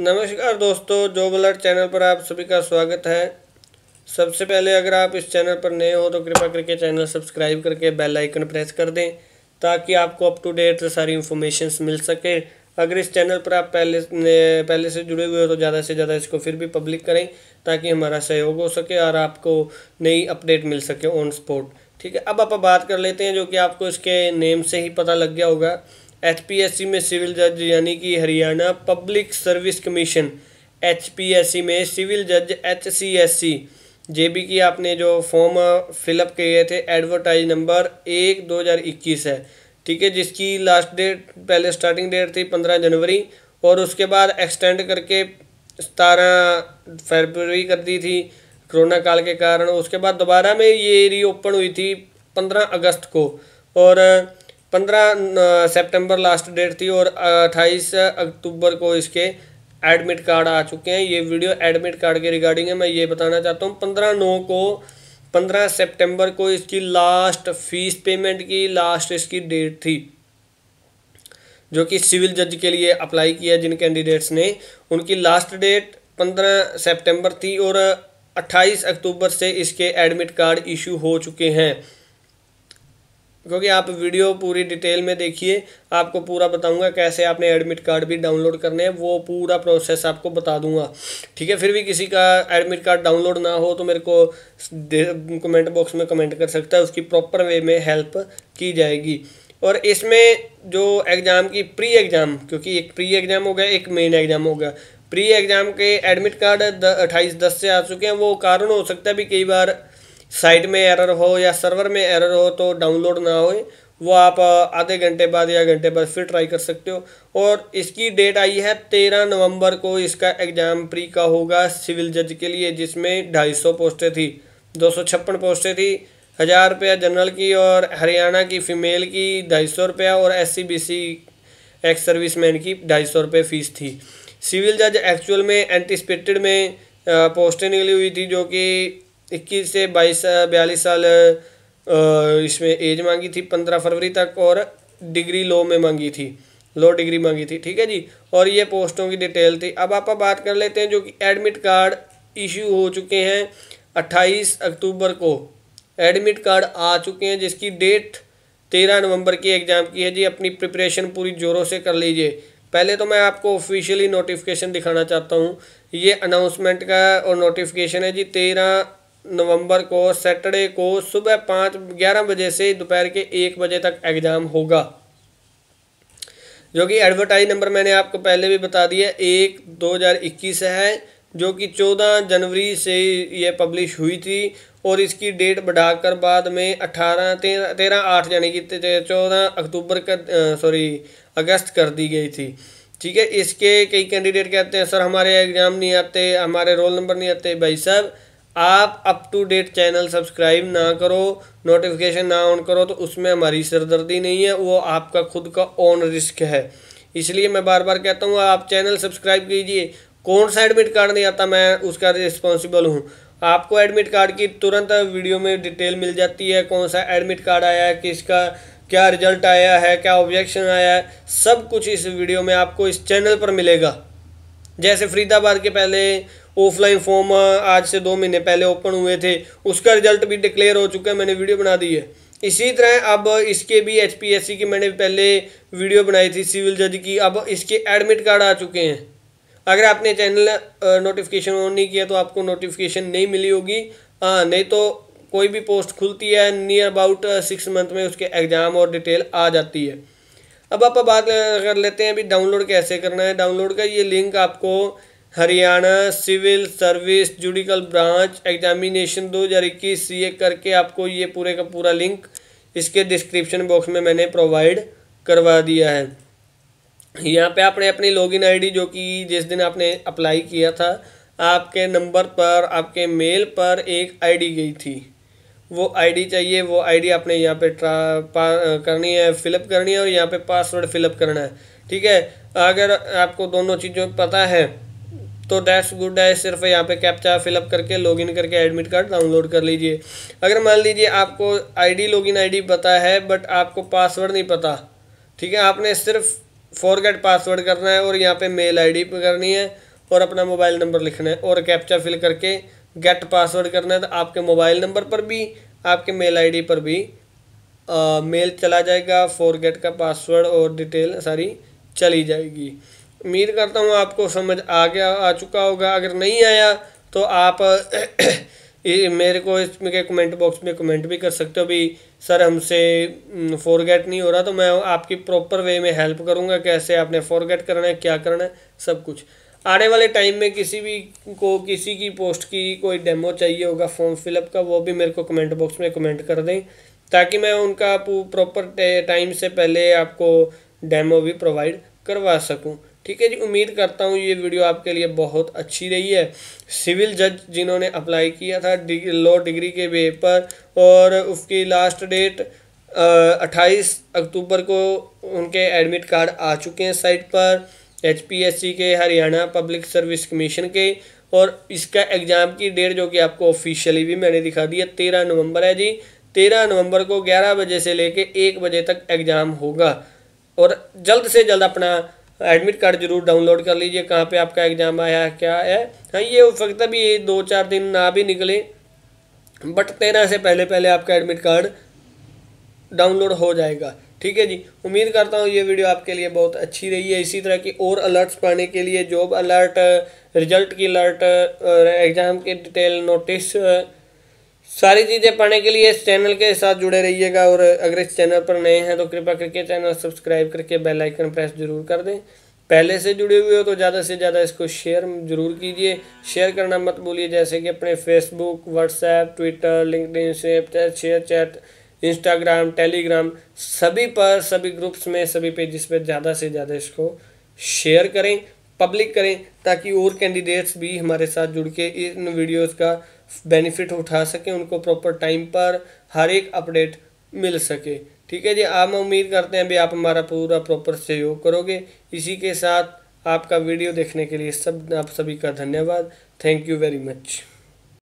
नमस्कार दोस्तों job alert channel पर आप सभी का स्वागत है सबसे पहले अगर आप इस चैनल पर नए हो तो कृपया करके चैनल सब्सक्राइब करके बेल आइकन प्रेस कर दें ताकि आपको अप टू डेट सारी इन्फॉर्मेशन मिल सके अगर इस चैनल पर आप पहले पहले से जुड़े हुए हो तो ज़्यादा से ज़्यादा इसको फिर भी पब्लिक करें ताकि हमारा सहयोग हो सके और आपको नई अपडेट मिल सके ऑन स्पॉट ठीक है अब आप बात कर लेते हैं जो कि आपको इसके नेम से ही पता लग गया होगा एचपीएससी में सिविल जज यानी कि Haryana public service commission HPSC में सिविल जज एचसीएससी जेबी की आपने जो फॉर्म फिलअप किए थे एडवर्टाइज नंबर एक दो हज़ार इक्कीस है ठीक है जिसकी लास्ट डेट पहले स्टार्टिंग डेट थी पंद्रह जनवरी और उसके बाद एक्सटेंड करके सतारह फरवरी कर दी थी कोरोना काल के कारण उसके बाद दोबारा में ये रीओपन हुई थी पंद्रह अगस्त को और पंद्रह सितंबर लास्ट डेट थी और अट्ठाईस अक्टूबर को इसके एडमिट कार्ड आ चुके हैं ये वीडियो एडमिट कार्ड के रिगार्डिंग है मैं ये बताना चाहता हूँ पंद्रह नौ को पंद्रह सितंबर को इसकी लास्ट फीस पेमेंट की लास्ट इसकी डेट थी जो कि सिविल जज के लिए अप्लाई किया जिन कैंडिडेट्स ने उनकी लास्ट डेट पंद्रह सितंबर थी और 28 अक्टूबर से इसके एडमिट कार्ड इशू हो चुके हैं क्योंकि आप वीडियो पूरी डिटेल में देखिए आपको पूरा बताऊंगा कैसे आपने एडमिट कार्ड भी डाउनलोड करने हैं वो पूरा प्रोसेस आपको बता दूंगा ठीक है फिर भी किसी का एडमिट कार्ड डाउनलोड ना हो तो मेरे को कमेंट बॉक्स में कमेंट कर सकता है उसकी प्रॉपर वे में हेल्प की जाएगी और इसमें जो एग्ज़ाम की प्री एग्ज़ाम क्योंकि एक प्री एग्ज़ाम हो गया एक मेन एग्ज़ाम हो गया प्री एग्ज़ाम के एडमिट कार्ड अट्ठाईस दस से आ चुके हैं वो कारण हो सकता है भी कई बार साइट में एरर हो या सर्वर में एरर हो तो डाउनलोड ना होए वो आप आधे घंटे बाद या घंटे बाद फिर ट्राई कर सकते हो और इसकी डेट आई है तेरह नवंबर को इसका एग्ज़ाम प्री का होगा सिविल जज के लिए जिसमें ढाई सौ पोस्टें थी दो सौ छप्पन पोस्टें थी हज़ार रुपया जनरल की और हरियाणा की फ़ीमेल की ढाई सौ रुपया और S C B C ex service man की ढाई सौ रुपये फ़ीस थी सिविल जज एक्चुअल में एंटिसपेटेड में पोस्टें निकली हुई थी जो कि इक्कीस से बाईस बयालीस साल इसमें एज मांगी थी पंद्रह फरवरी तक और डिग्री लो में मांगी थी लो डिग्री मांगी थी ठीक है जी और ये पोस्टों की डिटेल थी अब आप बात कर लेते हैं जो कि एडमिट कार्ड इशू हो चुके हैं अट्ठाईस अक्टूबर को एडमिट कार्ड आ चुके हैं जिसकी डेट तेरह नवंबर की एग्ज़ाम की है जी अपनी प्रिपरेशन पूरी ज़ोरों से कर लीजिए पहले तो मैं आपको ऑफिशियली नोटिफिकेशन दिखाना चाहता हूँ ये अनाउंसमेंट का और नोटिफिकेशन है जी तेरह नवंबर को सैटरडे को सुबह पाँच ग्यारह बजे से दोपहर के एक बजे तक एग्ज़ाम होगा जो कि एडवर्टाइज नंबर मैंने आपको पहले भी बता दिया एक दो हज़ार इक्कीस है जो कि चौदह जनवरी से ये पब्लिश हुई थी और इसकी डेट बढ़ाकर बाद में अठारह तेरह तेरह आठ यानी कि चौदह अक्टूबर का सॉरी अगस्त कर दी गई थी ठीक है इसके कई कैंडिडेट कहते हैं सर हमारे एग्ज़ाम नहीं आते हमारे रोल नंबर नहीं आते भाई साहब आप up to date channel subscribe ना करो नोटिफिकेशन ना ऑन करो तो उसमें हमारी सरदर्दी नहीं है वो आपका खुद का ऑन रिस्क है इसलिए मैं बार बार कहता हूँ आप चैनल सब्सक्राइब कीजिए कौन सा एडमिट कार्ड नहीं आता मैं उसका रिस्पॉन्सिबल हूँ आपको एडमिट कार्ड की तुरंत वीडियो में डिटेल मिल जाती है कौन सा एडमिट कार्ड आया है किसका क्या रिजल्ट आया है क्या ऑब्जेक्शन आया है सब कुछ इस वीडियो में आपको इस चैनल पर मिलेगा जैसे फरीदाबाद के पहले ऑफलाइन फॉर्म आज से दो महीने पहले ओपन हुए थे उसका रिजल्ट भी डिक्लेयर हो चुका है मैंने वीडियो बना दी है इसी तरह अब इसके भी एच की मैंने पहले वीडियो बनाई थी सिविल जज की अब इसके एडमिट कार्ड आ चुके हैं अगर आपने चैनल नोटिफिकेशन ऑन नहीं किया तो आपको नोटिफिकेशन नहीं मिली होगी हाँ नहीं तो कोई भी पोस्ट खुलती है नियर अबाउट सिक्स मंथ में उसके एग्ज़ाम और डिटेल आ जाती है अब आप बात कर लेते हैं अभी डाउनलोड कैसे करना है डाउनलोड का ये लिंक आपको Haryana civil service judicial branch examination 2021 ये करके आपको ये पूरे का पूरा लिंक इसके डिस्क्रिप्शन बॉक्स में मैंने प्रोवाइड करवा दिया है यहाँ पे आपने अपनी लॉगिन आईडी जो कि जिस दिन आपने अप्लाई किया था आपके नंबर पर आपके मेल पर एक आईडी गई थी वो आईडी चाहिए वो आईडी आपने यहाँ पे ट्रा करनी है फिलअप करनी है और यहाँ पे पासवर्ड फिलअप करना है ठीक है अगर आपको दोनों चीज़ों पता है तो डैश गुड है सिर्फ यहाँ पे कैप्चा फिलअप करके लॉगिन करके एडमिट कार्ड डाउनलोड कर लीजिए अगर मान लीजिए आपको आईडी लॉगिन आईडी पता है बट आपको पासवर्ड नहीं पता ठीक है आपने सिर्फ फॉरगेट पासवर्ड करना है और यहाँ पे मेल आईडी करनी है और अपना मोबाइल नंबर लिखना है और कैप्चा फिल करके गेट पासवर्ड करना है तो आपके मोबाइल नंबर पर भी आपके मेल आईडी पर भी आ, मेल चला जाएगा फॉरगेट का पासवर्ड और डिटेल सारी चली जाएगी उम्मीद करता हूँ आपको समझ आ गया आ चुका होगा अगर नहीं आया तो आप मेरे को इसमें के कमेंट बॉक्स में कमेंट भी कर सकते हो भी सर हमसे फॉरगेट नहीं हो रहा तो मैं आपकी प्रॉपर वे में हेल्प करूँगा कैसे आपने फॉरगेट करना है क्या करना है सब कुछ आने वाले टाइम में किसी भी को किसी की पोस्ट की कोई डेमो चाहिए होगा फॉर्म फिलअप का वो भी मेरे को कमेंट बॉक्स में कमेंट कर दें ताकि मैं उनका प्रॉपर टाइम से पहले आपको डेमो भी प्रोवाइड करवा सकूँ ठीक है जी उम्मीद करता हूँ ये वीडियो आपके लिए बहुत अच्छी रही है सिविल जज जिन्होंने अप्लाई किया था डिग, लॉ डिग्री के वे पर और उसकी लास्ट डेट अट्ठाईस अक्टूबर को उनके एडमिट कार्ड आ चुके हैं साइट पर एच के हरियाणा पब्लिक सर्विस कमीशन के और इसका एग्ज़ाम की डेट जो कि आपको ऑफिशियली भी मैंने दिखा दिया तेरह नवंबर है जी तेरह नवंबर को ग्यारह बजे से लेके एक बजे तक एग्ज़ाम होगा और जल्द से जल्द अपना एडमिट कार्ड जरूर डाउनलोड कर लीजिए कहाँ पे आपका एग्ज़ाम आया है क्या है हाँ ये हो सकता भी दो चार दिन ना भी निकले बट तेरह से पहले पहले आपका एडमिट कार्ड डाउनलोड हो जाएगा ठीक है जी उम्मीद करता हूँ ये वीडियो आपके लिए बहुत अच्छी रही है इसी तरह की और अलर्ट्स पाने के लिए जॉब अलर्ट रिजल्ट की अलर्ट एग्ज़ाम के डिटेल नोटिस सारी चीज़ें पढ़ने के लिए इस चैनल के साथ जुड़े रहिएगा और अगर इस चैनल पर नए हैं तो कृपा करके चैनल सब्सक्राइब करके बेल आइकन प्रेस जरूर कर दें पहले से जुड़े हुए हो तो ज़्यादा से ज़्यादा इसको शेयर जरूर कीजिए शेयर करना मत भूलिए जैसे कि अपने Facebook WhatsApp Twitter LinkedIn Snapchat ShareChat Instagram Telegram सभी पर सभी ग्रुप्स में सभी पेजिस पर ज़्यादा से ज़्यादा इसको शेयर करें पब्लिक करें ताकि और कैंडिडेट्स भी हमारे साथ जुड़ के इन वीडियोज़ का बेनिफिट उठा सकें उनको प्रॉपर टाइम पर हर एक अपडेट मिल सके ठीक है जी हम उम्मीद करते हैं भी आप हमारा पूरा प्रॉपर सहयोग करोगे इसी के साथ आपका वीडियो देखने के लिए सब आप सभी का धन्यवाद थैंक यू वेरी मच